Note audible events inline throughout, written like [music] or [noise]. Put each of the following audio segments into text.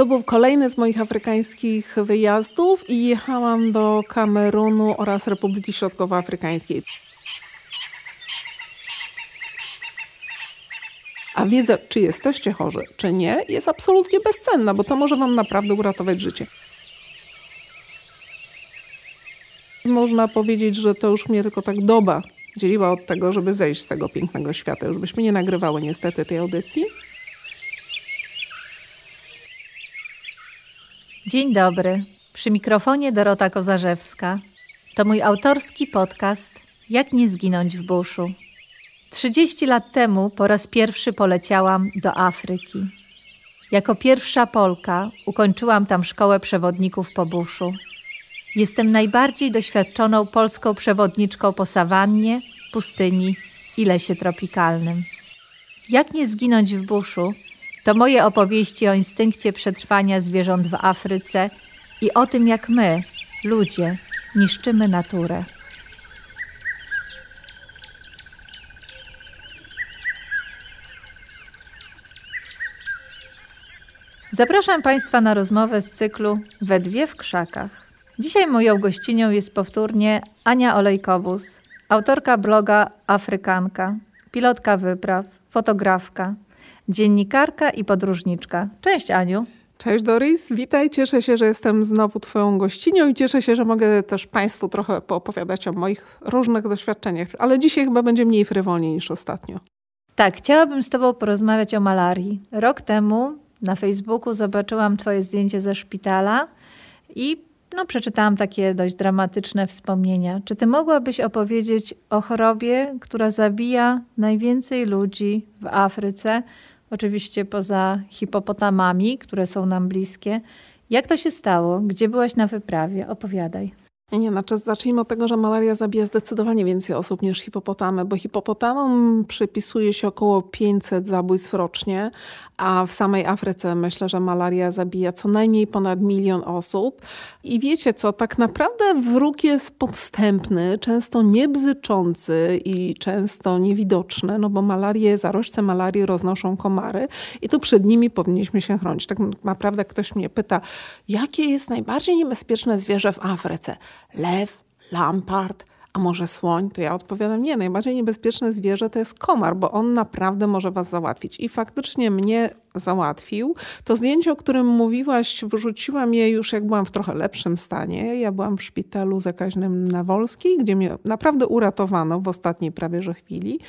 To był kolejny z moich afrykańskich wyjazdów i jechałam do Kamerunu oraz Republiki Środkowoafrykańskiej. A wiedza, czy jesteście chorzy, czy nie, jest absolutnie bezcenna, bo to może Wam naprawdę uratować życie. Można powiedzieć, że to już mnie tylko tak doba dzieliła od tego, żeby zejść z tego pięknego świata. Już byśmy nie nagrywały niestety tej audycji. Dzień dobry. Przy mikrofonie Dorota Kozarzewska. To mój autorski podcast Jak nie zginąć w buszu. 30 lat temu po raz pierwszy poleciałam do Afryki. Jako pierwsza Polka ukończyłam tam szkołę przewodników po buszu. Jestem najbardziej doświadczoną polską przewodniczką po sawannie, pustyni i lesie tropikalnym. Jak nie zginąć w buszu to moje opowieści o instynkcie przetrwania zwierząt w Afryce i o tym, jak my, ludzie, niszczymy naturę. Zapraszam Państwa na rozmowę z cyklu We dwie w krzakach. Dzisiaj moją gościnią jest powtórnie Ania Olejkowus, autorka bloga Afrykanka, pilotka wypraw, fotografka, dziennikarka i podróżniczka. Cześć Aniu. Cześć Doris, witaj. Cieszę się, że jestem znowu Twoją gościnią i cieszę się, że mogę też Państwu trochę poopowiadać o moich różnych doświadczeniach, ale dzisiaj chyba będzie mniej frywolnie niż ostatnio. Tak, chciałabym z Tobą porozmawiać o malarii. Rok temu na Facebooku zobaczyłam Twoje zdjęcie ze szpitala i no, przeczytałam takie dość dramatyczne wspomnienia. Czy Ty mogłabyś opowiedzieć o chorobie, która zabija najwięcej ludzi w Afryce? oczywiście poza hipopotamami, które są nam bliskie. Jak to się stało? Gdzie byłaś na wyprawie? Opowiadaj. Nie, znaczy zacznijmy od tego, że malaria zabija zdecydowanie więcej osób niż hipopotamy, bo hipopotamom przypisuje się około 500 zabójstw rocznie, a w samej Afryce myślę, że malaria zabija co najmniej ponad milion osób. I wiecie co, tak naprawdę wróg jest podstępny, często niebzyczący i często niewidoczny, no bo malarię, zarożce malarii roznoszą komary i tu przed nimi powinniśmy się chronić. Tak naprawdę ktoś mnie pyta, jakie jest najbardziej niebezpieczne zwierzę w Afryce? lew, lampart, a może słoń? To ja odpowiadam, nie, najbardziej niebezpieczne zwierzę to jest komar, bo on naprawdę może was załatwić. I faktycznie mnie załatwił. To zdjęcie, o którym mówiłaś, wyrzuciłam je już jak byłam w trochę lepszym stanie. Ja byłam w szpitalu zakaźnym na Wolskiej, gdzie mnie naprawdę uratowano w ostatniej prawie że chwili.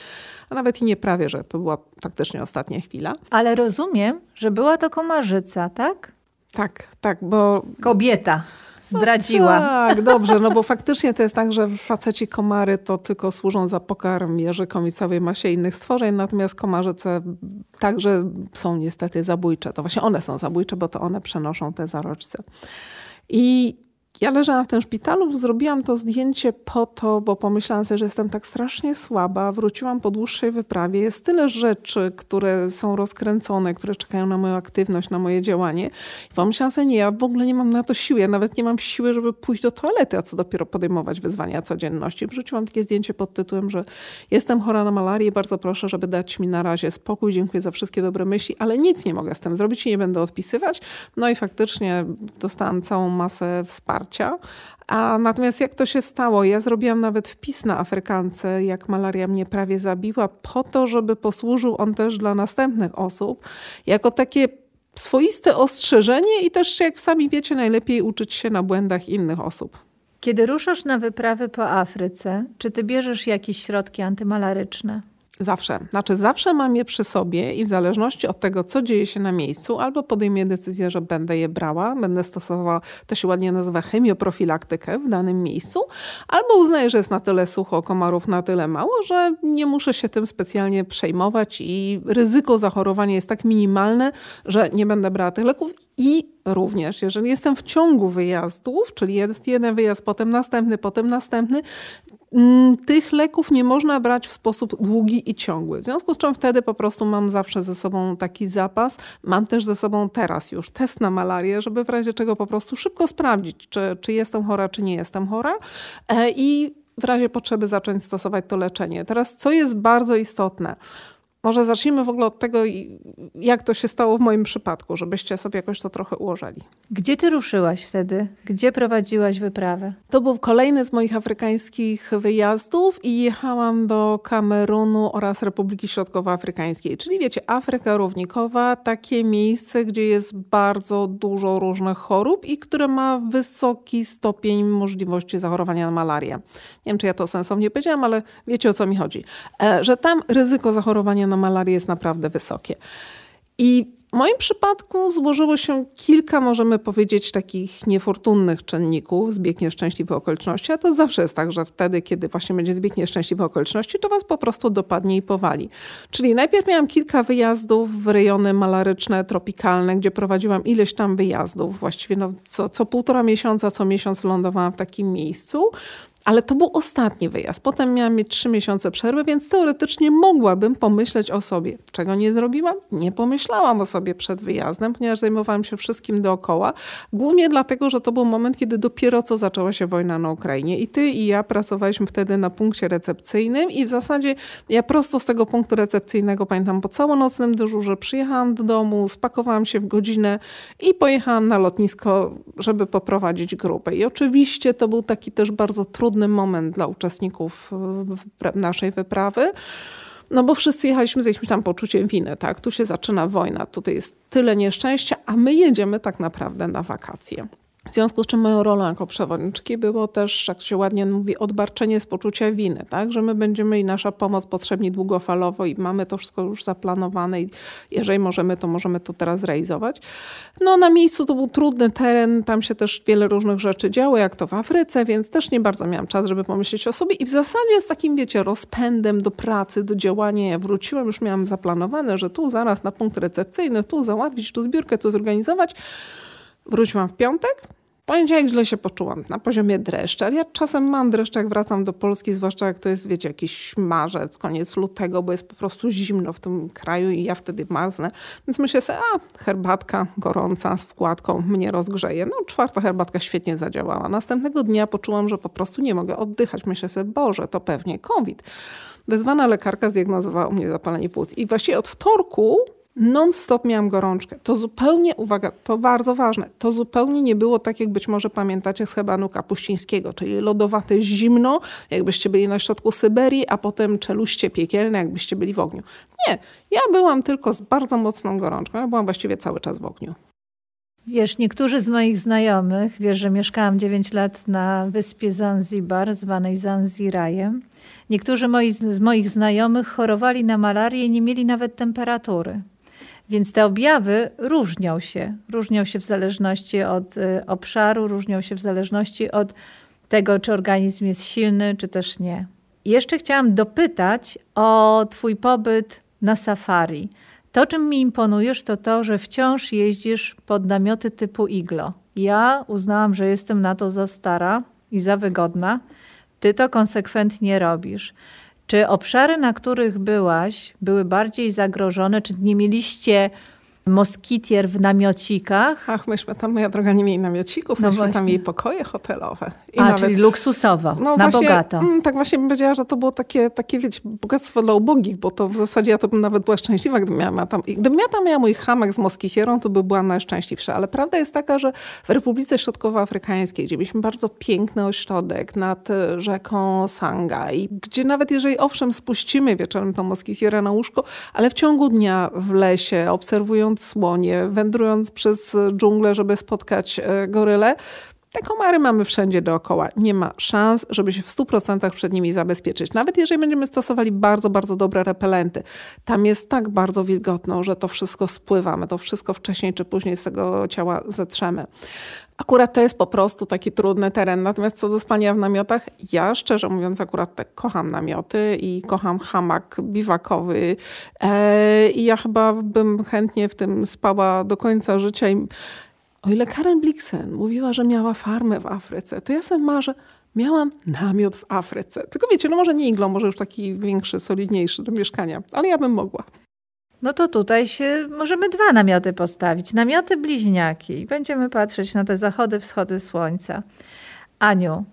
A nawet i nie prawie, że to była faktycznie ostatnia chwila. Ale rozumiem, że była to komarzyca, tak? Tak, tak, bo... Kobieta zdradziła. No tak, dobrze, no bo faktycznie to jest tak, że faceci komary to tylko służą za pokarm jeżykom i całej masie innych stworzeń, natomiast komarzyce także są niestety zabójcze. To właśnie one są zabójcze, bo to one przenoszą te zarodźce. I ja leżałam w tym szpitalu, zrobiłam to zdjęcie po to, bo pomyślałam sobie, że jestem tak strasznie słaba. Wróciłam po dłuższej wyprawie. Jest tyle rzeczy, które są rozkręcone, które czekają na moją aktywność, na moje działanie. I pomyślałam sobie, nie, ja w ogóle nie mam na to siły. Ja nawet nie mam siły, żeby pójść do toalety, a co dopiero podejmować wyzwania codzienności. Wrzuciłam takie zdjęcie pod tytułem, że jestem chora na malarię bardzo proszę, żeby dać mi na razie spokój. Dziękuję za wszystkie dobre myśli, ale nic nie mogę z tym zrobić i nie będę odpisywać. No i faktycznie dostałam całą masę wsparcia wsparcia. A natomiast jak to się stało? Ja zrobiłam nawet wpis na Afrykance, jak malaria mnie prawie zabiła, po to, żeby posłużył on też dla następnych osób, jako takie swoiste ostrzeżenie i też, jak sami wiecie, najlepiej uczyć się na błędach innych osób. Kiedy ruszasz na wyprawy po Afryce, czy ty bierzesz jakieś środki antymalaryczne? Zawsze. Znaczy, zawsze mam je przy sobie i w zależności od tego, co dzieje się na miejscu, albo podejmie decyzję, że będę je brała, będę stosowała, to się ładnie nazywa chemioprofilaktykę w danym miejscu, albo uznaję, że jest na tyle sucho, komarów na tyle mało, że nie muszę się tym specjalnie przejmować i ryzyko zachorowania jest tak minimalne, że nie będę brała tych leków i również, jeżeli jestem w ciągu wyjazdów, czyli jest jeden wyjazd, potem następny, potem następny, Mm, tych leków nie można brać w sposób długi i ciągły. W związku z czym wtedy po prostu mam zawsze ze sobą taki zapas. Mam też ze sobą teraz już test na malarię, żeby w razie czego po prostu szybko sprawdzić, czy, czy jestem chora, czy nie jestem chora. E, I w razie potrzeby zacząć stosować to leczenie. Teraz, co jest bardzo istotne, może zacznijmy w ogóle od tego, jak to się stało w moim przypadku, żebyście sobie jakoś to trochę ułożyli. Gdzie ty ruszyłaś wtedy? Gdzie prowadziłaś wyprawę? To był kolejny z moich afrykańskich wyjazdów i jechałam do Kamerunu oraz Republiki Środkowoafrykańskiej. Czyli wiecie, Afryka równikowa, takie miejsce, gdzie jest bardzo dużo różnych chorób i które ma wysoki stopień możliwości zachorowania na malarię. Nie wiem, czy ja to sensownie powiedziałam, ale wiecie o co mi chodzi. E, że tam ryzyko zachorowania na na malarię jest naprawdę wysokie. I w moim przypadku złożyło się kilka, możemy powiedzieć, takich niefortunnych czynników, zbieg nieszczęśliwych okoliczności, a to zawsze jest tak, że wtedy, kiedy właśnie będzie zbieg nieszczęśliwych okoliczności, to was po prostu dopadnie i powali. Czyli najpierw miałam kilka wyjazdów w rejony malaryczne, tropikalne, gdzie prowadziłam ileś tam wyjazdów, właściwie no, co, co półtora miesiąca, co miesiąc lądowałam w takim miejscu. Ale to był ostatni wyjazd. Potem miałam mieć trzy miesiące przerwy, więc teoretycznie mogłabym pomyśleć o sobie. Czego nie zrobiłam? Nie pomyślałam o sobie przed wyjazdem, ponieważ zajmowałam się wszystkim dookoła. Głównie dlatego, że to był moment, kiedy dopiero co zaczęła się wojna na Ukrainie. I ty i ja pracowaliśmy wtedy na punkcie recepcyjnym i w zasadzie ja prosto z tego punktu recepcyjnego, pamiętam po całonocnym dyżurze, przyjechałam do domu, spakowałam się w godzinę i pojechałam na lotnisko, żeby poprowadzić grupę. I oczywiście to był taki też bardzo trudny trudny moment dla uczestników y, naszej wyprawy. No bo wszyscy jechaliśmy z jakimś tam poczuciem winy, tak? Tu się zaczyna wojna, tutaj jest tyle nieszczęścia, a my jedziemy tak naprawdę na wakacje. W związku z czym moją rolą jako przewodniczki było też, jak się ładnie mówi, odbarczenie z poczucia winy, tak? że my będziemy i nasza pomoc potrzebni długofalowo i mamy to wszystko już zaplanowane i jeżeli możemy, to możemy to teraz realizować. No na miejscu to był trudny teren, tam się też wiele różnych rzeczy działo, jak to w Afryce, więc też nie bardzo miałam czas, żeby pomyśleć o sobie i w zasadzie z takim, wiecie, rozpędem do pracy, do działania ja wróciłam, już miałam zaplanowane, że tu zaraz na punkt recepcyjny, tu załatwić, tu zbiórkę, tu zorganizować. Wróciłam w piątek. W poniedziałek źle się poczułam, na poziomie dreszcza. Ja czasem mam dreszcze, jak wracam do Polski, zwłaszcza jak to jest, wiecie, jakiś marzec, koniec lutego, bo jest po prostu zimno w tym kraju i ja wtedy marznę. Więc myślę sobie, a herbatka gorąca z wkładką mnie rozgrzeje. No czwarta herbatka świetnie zadziałała. Następnego dnia poczułam, że po prostu nie mogę oddychać. Myślę sobie, Boże, to pewnie COVID. Wezwana lekarka zdiagnozowała u mnie zapalenie płuc. I właściwie od wtorku Non-stop miałam gorączkę. To zupełnie, uwaga, to bardzo ważne, to zupełnie nie było tak, jak być może pamiętacie z hebanu kapuścińskiego, czyli lodowate zimno, jakbyście byli na środku Syberii, a potem czeluście piekielne, jakbyście byli w ogniu. Nie, ja byłam tylko z bardzo mocną gorączką. Ja byłam właściwie cały czas w ogniu. Wiesz, niektórzy z moich znajomych, wiesz, że mieszkałam 9 lat na wyspie Zanzibar, zwanej Zanzirajem. Niektórzy moi, z moich znajomych chorowali na malarię i nie mieli nawet temperatury. Więc te objawy różnią się. Różnią się w zależności od y, obszaru, różnią się w zależności od tego, czy organizm jest silny, czy też nie. Jeszcze chciałam dopytać o Twój pobyt na safari. To, czym mi imponujesz, to to, że wciąż jeździsz pod namioty typu iglo. Ja uznałam, że jestem na to za stara i za wygodna. Ty to konsekwentnie robisz. Czy obszary, na których byłaś, były bardziej zagrożone? Czy nie mieliście moskitier w namiocikach? Ach, myśmy tam, moja droga, nie mieli namiocików, no myśmy właśnie. tam mieli pokoje hotelowe. I A, nawet, czyli luksusowo, no na właśnie, bogato. Mm, tak właśnie bym powiedziała, że to było takie, takie wiecie, bogactwo dla ubogich, bo to w zasadzie ja to bym nawet była szczęśliwa, gdybym miała tam... Gdybym ja tam miała mój hamak z moskichierą, to by była najszczęśliwsza. Ale prawda jest taka, że w Republice Środkowoafrykańskiej, gdzie mieliśmy bardzo piękny ośrodek nad e, rzeką Sanga i gdzie nawet jeżeli, owszem, spuścimy wieczorem tą moskichierę na łóżko, ale w ciągu dnia w lesie, obserwując słonie, wędrując przez dżunglę, żeby spotkać e, goryle, te komary mamy wszędzie dookoła. Nie ma szans, żeby się w 100% przed nimi zabezpieczyć. Nawet jeżeli będziemy stosowali bardzo, bardzo dobre repelenty, tam jest tak bardzo wilgotno, że to wszystko spływa. My to wszystko wcześniej czy później z tego ciała zetrzemy. Akurat to jest po prostu taki trudny teren. Natomiast co do spania w namiotach, ja szczerze mówiąc akurat tak kocham namioty i kocham hamak biwakowy. E, I ja chyba bym chętnie w tym spała do końca życia i o ile Karen Blixen mówiła, że miała farmę w Afryce, to ja sobie marzę, miałam namiot w Afryce. Tylko wiecie, no może nie iglo, może już taki większy, solidniejszy do mieszkania, ale ja bym mogła. No to tutaj się możemy dwa namioty postawić. Namioty bliźniaki. Będziemy patrzeć na te zachody, wschody słońca. Aniu,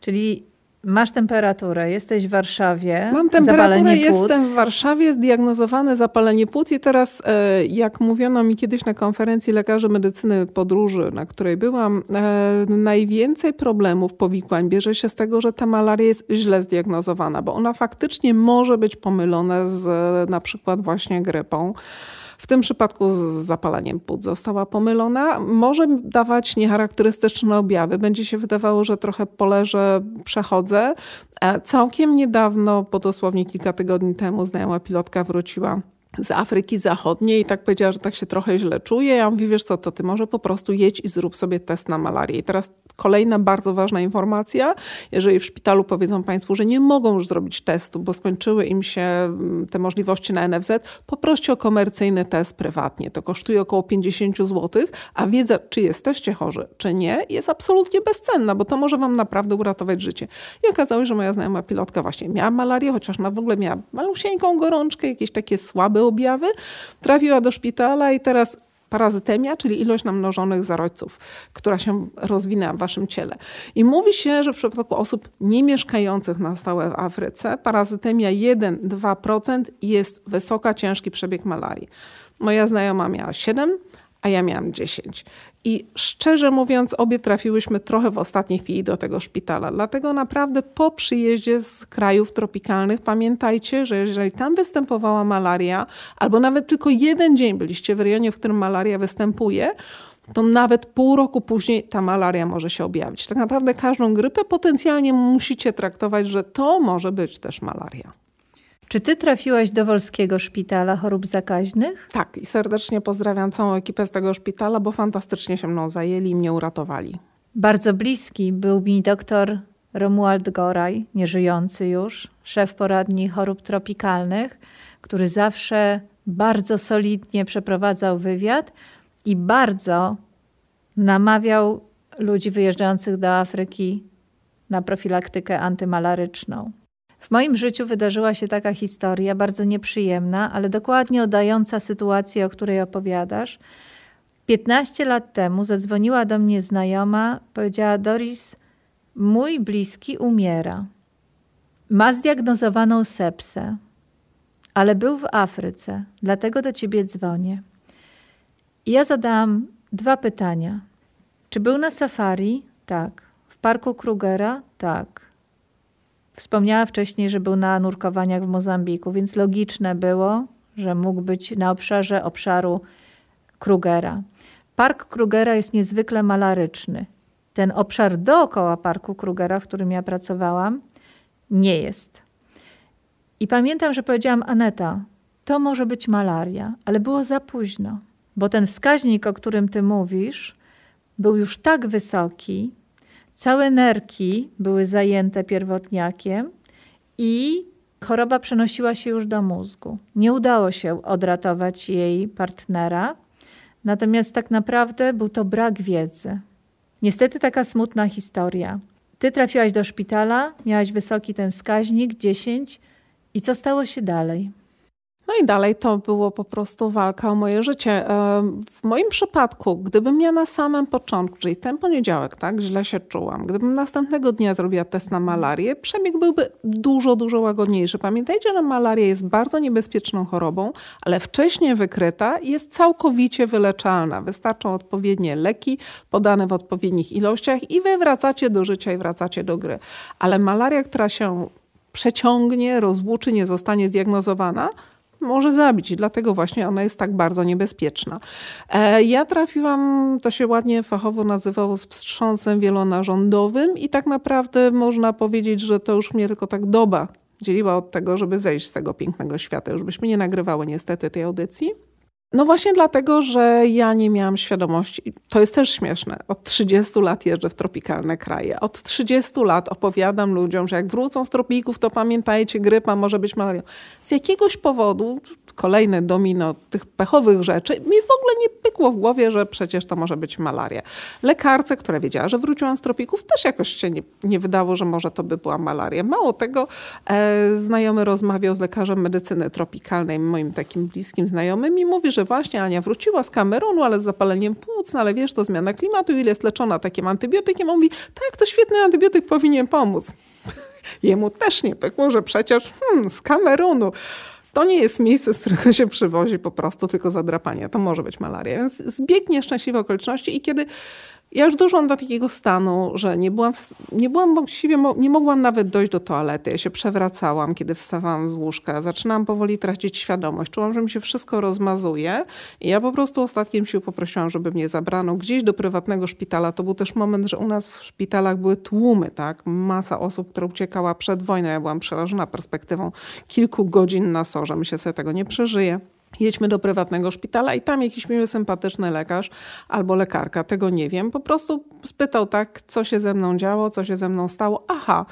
czyli Masz temperaturę, jesteś w Warszawie. Mam temperaturę, jestem w Warszawie, zdiagnozowane zapalenie płuc i teraz, e, jak mówiono mi kiedyś na konferencji lekarzy medycyny podróży, na której byłam, e, najwięcej problemów powikłań bierze się z tego, że ta malaria jest źle zdiagnozowana, bo ona faktycznie może być pomylona z e, na przykład właśnie grypą. W tym przypadku z zapalaniem płuc została pomylona. Może dawać niecharakterystyczne objawy. Będzie się wydawało, że trochę poleżę, przechodzę. E, całkiem niedawno, po dosłownie kilka tygodni temu, znajoma pilotka wróciła z Afryki Zachodniej i tak powiedziała, że tak się trochę źle czuje. Ja mówię, wiesz co, to ty może po prostu jedź i zrób sobie test na malarię. I teraz kolejna bardzo ważna informacja. Jeżeli w szpitalu powiedzą Państwu, że nie mogą już zrobić testu, bo skończyły im się mm, te możliwości na NFZ, poproście o komercyjny test prywatnie. To kosztuje około 50 zł, a wiedza, czy jesteście chorzy, czy nie, jest absolutnie bezcenna, bo to może Wam naprawdę uratować życie. I okazało się, że moja znajoma pilotka właśnie miała malarię, chociaż ona w ogóle miała malusieńką gorączkę, jakieś takie słabe objawy, trafiła do szpitala i teraz parazytemia, czyli ilość namnożonych zarodźców, która się rozwinęła w waszym ciele. I mówi się, że w przypadku osób niemieszkających na stałe w Afryce, parazytemia 1-2% jest wysoka, ciężki przebieg malarii. Moja znajoma miała 7%, a ja miałam 10. I szczerze mówiąc, obie trafiłyśmy trochę w ostatniej chwili do tego szpitala. Dlatego naprawdę po przyjeździe z krajów tropikalnych pamiętajcie, że jeżeli tam występowała malaria, albo nawet tylko jeden dzień byliście w rejonie, w którym malaria występuje, to nawet pół roku później ta malaria może się objawić. Tak naprawdę każdą grypę potencjalnie musicie traktować, że to może być też malaria. Czy ty trafiłaś do Wolskiego Szpitala Chorób Zakaźnych? Tak, i serdecznie pozdrawiam całą ekipę z tego szpitala, bo fantastycznie się mną zajęli i mnie uratowali. Bardzo bliski był mi doktor Romuald Goraj, nieżyjący już, szef poradni chorób tropikalnych, który zawsze bardzo solidnie przeprowadzał wywiad i bardzo namawiał ludzi wyjeżdżających do Afryki na profilaktykę antymalaryczną. W moim życiu wydarzyła się taka historia, bardzo nieprzyjemna, ale dokładnie oddająca sytuację, o której opowiadasz. 15 lat temu zadzwoniła do mnie znajoma, powiedziała: Doris, mój bliski umiera. Ma zdiagnozowaną sepsę, ale był w Afryce, dlatego do ciebie dzwonię. I ja zadałam dwa pytania. Czy był na safari? Tak. W parku Krugera? Tak. Wspomniała wcześniej, że był na nurkowaniach w Mozambiku, więc logiczne było, że mógł być na obszarze obszaru Krugera. Park Krugera jest niezwykle malaryczny. Ten obszar dookoła parku Krugera, w którym ja pracowałam, nie jest. I pamiętam, że powiedziałam Aneta, to może być malaria, ale było za późno, bo ten wskaźnik, o którym ty mówisz, był już tak wysoki, Całe nerki były zajęte pierwotniakiem i choroba przenosiła się już do mózgu. Nie udało się odratować jej partnera, natomiast tak naprawdę był to brak wiedzy. Niestety taka smutna historia. Ty trafiłaś do szpitala, miałaś wysoki ten wskaźnik 10 i co stało się dalej? No i dalej to było po prostu walka o moje życie. E, w moim przypadku, gdybym ja na samym początku, czyli ten poniedziałek, tak, źle się czułam, gdybym następnego dnia zrobiła test na malarię, przebieg byłby dużo, dużo łagodniejszy. Pamiętajcie, że malaria jest bardzo niebezpieczną chorobą, ale wcześniej wykryta jest całkowicie wyleczalna. Wystarczą odpowiednie leki podane w odpowiednich ilościach i wy wracacie do życia i wracacie do gry. Ale malaria, która się przeciągnie, rozwłóczy, nie zostanie zdiagnozowana, może zabić i dlatego właśnie ona jest tak bardzo niebezpieczna. E, ja trafiłam, to się ładnie fachowo nazywało, z wstrząsem wielonarządowym i tak naprawdę można powiedzieć, że to już mnie tylko tak doba dzieliła od tego, żeby zejść z tego pięknego świata. Już byśmy nie nagrywały niestety tej audycji. No właśnie dlatego, że ja nie miałam świadomości. To jest też śmieszne. Od 30 lat jeżdżę w tropikalne kraje. Od 30 lat opowiadam ludziom, że jak wrócą z tropików, to pamiętajcie, grypa może być malaria. Z jakiegoś powodu kolejne domino tych pechowych rzeczy, mi w ogóle nie pykło w głowie, że przecież to może być malaria. Lekarce, która wiedziała, że wróciłam z tropików, też jakoś się nie, nie wydało, że może to by była malaria. Mało tego, e, znajomy rozmawiał z lekarzem medycyny tropikalnej, moim takim bliskim znajomym i mówi, że właśnie Ania wróciła z Kamerunu, ale z zapaleniem płuc, no ale wiesz, to zmiana klimatu, ile jest leczona takim antybiotykiem. On mówi, tak, to świetny antybiotyk powinien pomóc. [laughs] Jemu też nie pykło, że przecież hmm, z Kamerunu. To nie jest miejsce, z którego się przywozi po prostu tylko zadrapanie. To może być malaria. Więc zbiegnie szczęśliwe okoliczności i kiedy ja już doszłam do takiego stanu, że nie byłam, nie byłam właściwie, nie mogłam nawet dojść do toalety. Ja się przewracałam, kiedy wstawałam z łóżka. Zaczynałam powoli tracić świadomość. Czułam, że mi się wszystko rozmazuje. I ja po prostu ostatkiem sił poprosiłam, żeby mnie zabrano gdzieś do prywatnego szpitala. To był też moment, że u nas w szpitalach były tłumy, tak? Masa osób, która uciekała przed wojną. Ja byłam przerażona perspektywą kilku godzin na sol Możemy my się sobie tego nie przeżyje. Jedźmy do prywatnego szpitala i tam jakiś miły, sympatyczny lekarz albo lekarka, tego nie wiem, po prostu spytał tak, co się ze mną działo, co się ze mną stało. Aha,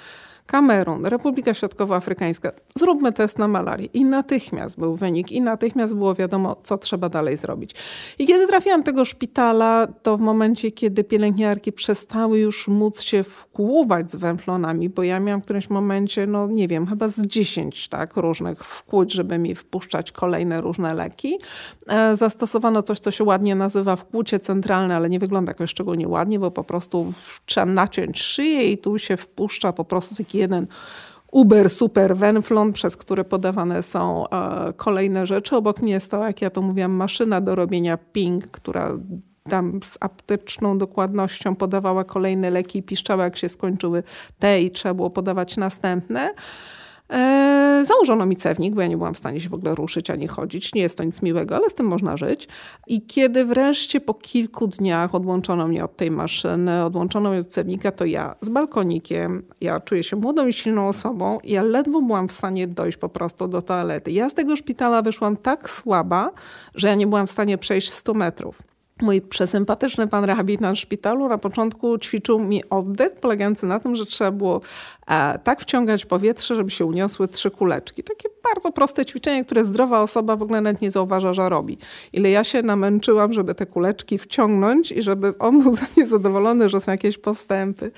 Kamerun, Republika Środkowoafrykańska, zróbmy test na malarię. I natychmiast był wynik, i natychmiast było wiadomo, co trzeba dalej zrobić. I kiedy trafiłam do tego szpitala, to w momencie, kiedy pielęgniarki przestały już móc się wkłuwać z węflonami, bo ja miałam w którymś momencie, no nie wiem, chyba z 10 tak, różnych wkłuć, żeby mi wpuszczać kolejne różne leki. E, zastosowano coś, co się ładnie nazywa wkłucie centralne, ale nie wygląda jakoś szczególnie ładnie, bo po prostu trzeba naciąć szyję i tu się wpuszcza po prostu taki taki jeden Uber, super Wenflon, przez który podawane są e, kolejne rzeczy. Obok mnie stała, jak ja to mówiłam, maszyna do robienia ping, która tam z apteczną dokładnością podawała kolejne leki i piszczała, jak się skończyły te i trzeba było podawać następne. E, założono mi cewnik, bo ja nie byłam w stanie się w ogóle ruszyć ani chodzić. Nie jest to nic miłego, ale z tym można żyć. I kiedy wreszcie po kilku dniach odłączono mnie od tej maszyny, odłączono mnie od cewnika, to ja z balkonikiem, ja czuję się młodą i silną osobą, ja ledwo byłam w stanie dojść po prostu do toalety. Ja z tego szpitala wyszłam tak słaba, że ja nie byłam w stanie przejść 100 metrów. Mój przesympatyczny pan rehabilitant w szpitalu na początku ćwiczył mi oddech, polegający na tym, że trzeba było e, tak wciągać powietrze, żeby się uniosły trzy kuleczki. Takie bardzo proste ćwiczenie, które zdrowa osoba w ogóle nawet nie zauważa, że robi. Ile ja się namęczyłam, żeby te kuleczki wciągnąć i żeby [laughs] on był za mnie zadowolony, że są jakieś postępy.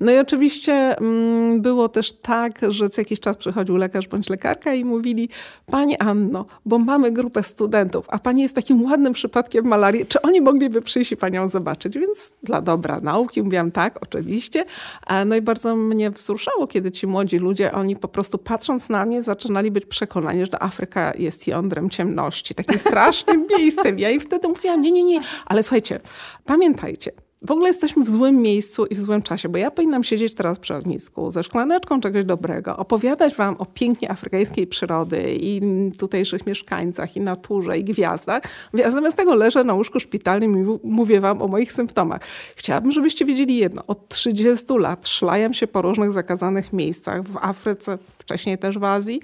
No i oczywiście mm, było też tak, że co jakiś czas przychodził lekarz bądź lekarka i mówili: Pani Anno, bo mamy grupę studentów, a pani jest takim ładnym przypadkiem malarii, czy oni mogą mogliby przyjść i panią zobaczyć. Więc dla dobra nauki mówiłam tak, oczywiście. E, no i bardzo mnie wzruszało, kiedy ci młodzi ludzie, oni po prostu patrząc na mnie, zaczynali być przekonani, że Afryka jest jądrem ciemności, takim strasznym [laughs] miejscem. Ja im wtedy mówiłam, nie, nie, nie, ale słuchajcie, pamiętajcie, w ogóle jesteśmy w złym miejscu i w złym czasie, bo ja powinnam siedzieć teraz przy ognisku ze szklaneczką czegoś dobrego, opowiadać wam o pięknie afrykańskiej przyrody i tutejszych mieszkańcach i naturze i gwiazdach. Ja zamiast tego leżę na łóżku szpitalnym i mówię wam o moich symptomach. Chciałabym, żebyście wiedzieli jedno. Od 30 lat szlajam się po różnych zakazanych miejscach w Afryce, wcześniej też w Azji.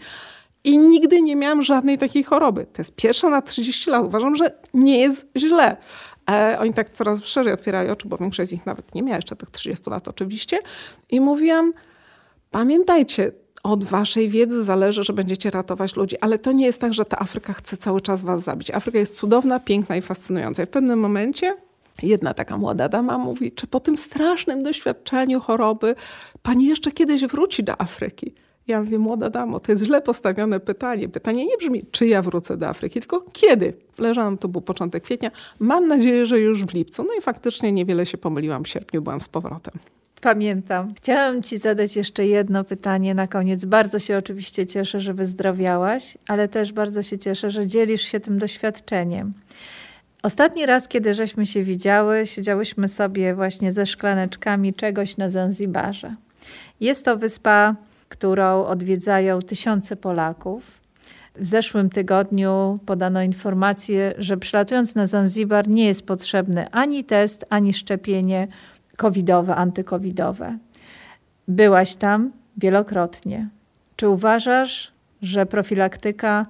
I nigdy nie miałam żadnej takiej choroby. To jest pierwsza na 30 lat. Uważam, że nie jest źle. E, oni tak coraz szerzej otwierają oczy, bo większość z nich nawet nie miała jeszcze tych 30 lat oczywiście. I mówiłam, pamiętajcie, od waszej wiedzy zależy, że będziecie ratować ludzi, ale to nie jest tak, że ta Afryka chce cały czas was zabić. Afryka jest cudowna, piękna i fascynująca. I w pewnym momencie Jedna taka młoda dama mówi, czy po tym strasznym doświadczeniu choroby pani jeszcze kiedyś wróci do Afryki? Ja mówię, młoda damo, to jest źle postawione pytanie. Pytanie nie brzmi, czy ja wrócę do Afryki, tylko kiedy. Leżałam, to był początek kwietnia. Mam nadzieję, że już w lipcu. No i faktycznie niewiele się pomyliłam. W sierpniu byłam z powrotem. Pamiętam. Chciałam Ci zadać jeszcze jedno pytanie na koniec. Bardzo się oczywiście cieszę, że wyzdrowiałaś, ale też bardzo się cieszę, że dzielisz się tym doświadczeniem. Ostatni raz, kiedy żeśmy się widziały, siedziałyśmy sobie właśnie ze szklaneczkami czegoś na Zanzibarze. Jest to wyspa którą odwiedzają tysiące Polaków. W zeszłym tygodniu podano informację, że przylatując na Zanzibar nie jest potrzebny ani test, ani szczepienie covidowe, antykowidowe. Byłaś tam wielokrotnie. Czy uważasz, że profilaktyka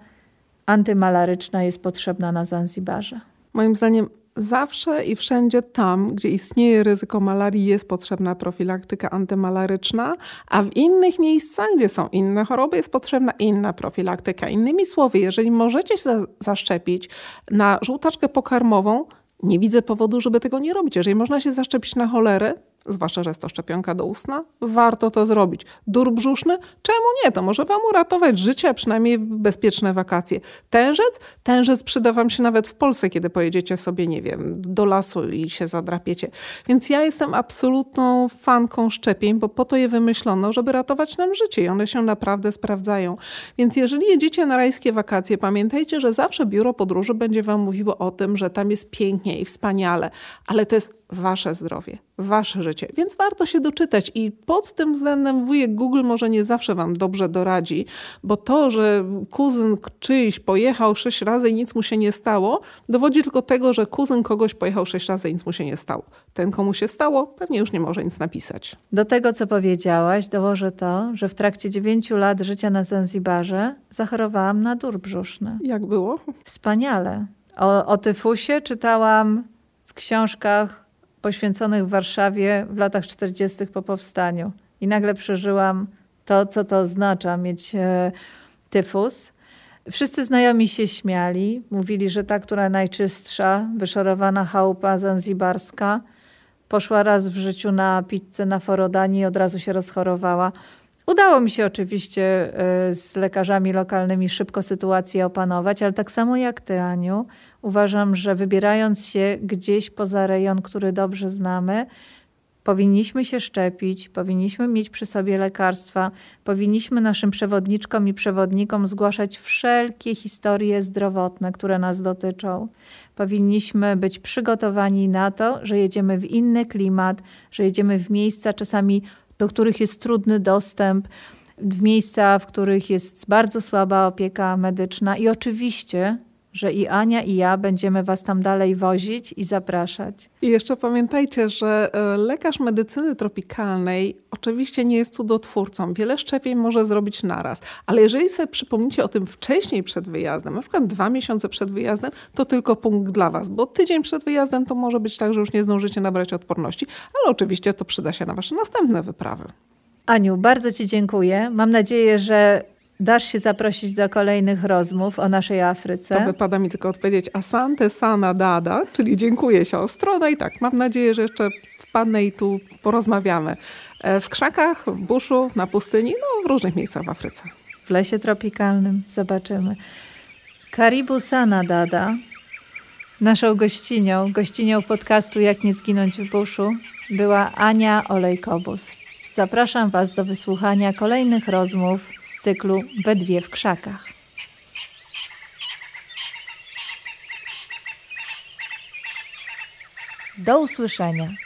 antymalaryczna jest potrzebna na Zanzibarze? Moim zdaniem Zawsze i wszędzie tam, gdzie istnieje ryzyko malarii, jest potrzebna profilaktyka antymalaryczna, a w innych miejscach, gdzie są inne choroby, jest potrzebna inna profilaktyka. Innymi słowy, jeżeli możecie się zaszczepić na żółtaczkę pokarmową, nie widzę powodu, żeby tego nie robić. Jeżeli można się zaszczepić na cholerę, zwłaszcza, że jest to szczepionka doustna, warto to zrobić. Dur brzuszny? Czemu nie? To może Wam uratować życie, a przynajmniej bezpieczne wakacje. Tężec? Tężec przyda Wam się nawet w Polsce, kiedy pojedziecie sobie, nie wiem, do lasu i się zadrapiecie. Więc ja jestem absolutną fanką szczepień, bo po to je wymyślono, żeby ratować nam życie i one się naprawdę sprawdzają. Więc jeżeli jedziecie na rajskie wakacje, pamiętajcie, że zawsze biuro podróży będzie Wam mówiło o tym, że tam jest pięknie i wspaniale, ale to jest wasze zdrowie, wasze życie. Więc warto się doczytać i pod tym względem wujek Google może nie zawsze wam dobrze doradzi, bo to, że kuzyn czyjś pojechał sześć razy i nic mu się nie stało, dowodzi tylko tego, że kuzyn kogoś pojechał sześć razy i nic mu się nie stało. Ten, komu się stało, pewnie już nie może nic napisać. Do tego, co powiedziałaś, dołożę to, że w trakcie dziewięciu lat życia na Zanzibarze zachorowałam na dur brzuszny. Jak było? Wspaniale. O, o tyfusie czytałam w książkach poświęconych w Warszawie w latach 40. po powstaniu. I nagle przeżyłam to, co to oznacza mieć e, tyfus. Wszyscy znajomi się śmiali, mówili, że ta, która najczystsza, wyszorowana chałupa zanzibarska, poszła raz w życiu na pizzę na Forodanie i od razu się rozchorowała. Udało mi się oczywiście e, z lekarzami lokalnymi szybko sytuację opanować, ale tak samo jak ty, Aniu, uważam, że wybierając się gdzieś poza rejon, który dobrze znamy, powinniśmy się szczepić, powinniśmy mieć przy sobie lekarstwa, powinniśmy naszym przewodniczkom i przewodnikom zgłaszać wszelkie historie zdrowotne, które nas dotyczą. Powinniśmy być przygotowani na to, że jedziemy w inny klimat, że jedziemy w miejsca czasami do których jest trudny dostęp, w miejsca, w których jest bardzo słaba opieka medyczna i oczywiście że i Ania, i ja będziemy Was tam dalej wozić i zapraszać. I jeszcze pamiętajcie, że e, lekarz medycyny tropikalnej oczywiście nie jest cudotwórcą. Wiele szczepień może zrobić naraz, ale jeżeli sobie przypomnicie o tym wcześniej przed wyjazdem, na przykład dwa miesiące przed wyjazdem, to tylko punkt dla Was, bo tydzień przed wyjazdem to może być tak, że już nie zdążycie nabrać odporności, ale oczywiście to przyda się na Wasze następne wyprawy. Aniu, bardzo Ci dziękuję. Mam nadzieję, że Dasz się zaprosić do kolejnych rozmów o naszej Afryce? To wypada mi tylko odpowiedzieć asante sana dada, czyli dziękuję siostro. No i tak, mam nadzieję, że jeszcze wpadnę i tu porozmawiamy. E, w krzakach, w buszu, na pustyni, no w różnych miejscach w Afryce. W lesie tropikalnym zobaczymy. Karibu sana dada, naszą gościnią, gościnią podcastu Jak nie zginąć w buszu, była Ania Olejkobus. Zapraszam Was do wysłuchania kolejnych rozmów cyklu We dwie w krzakach. Do usłyszenia.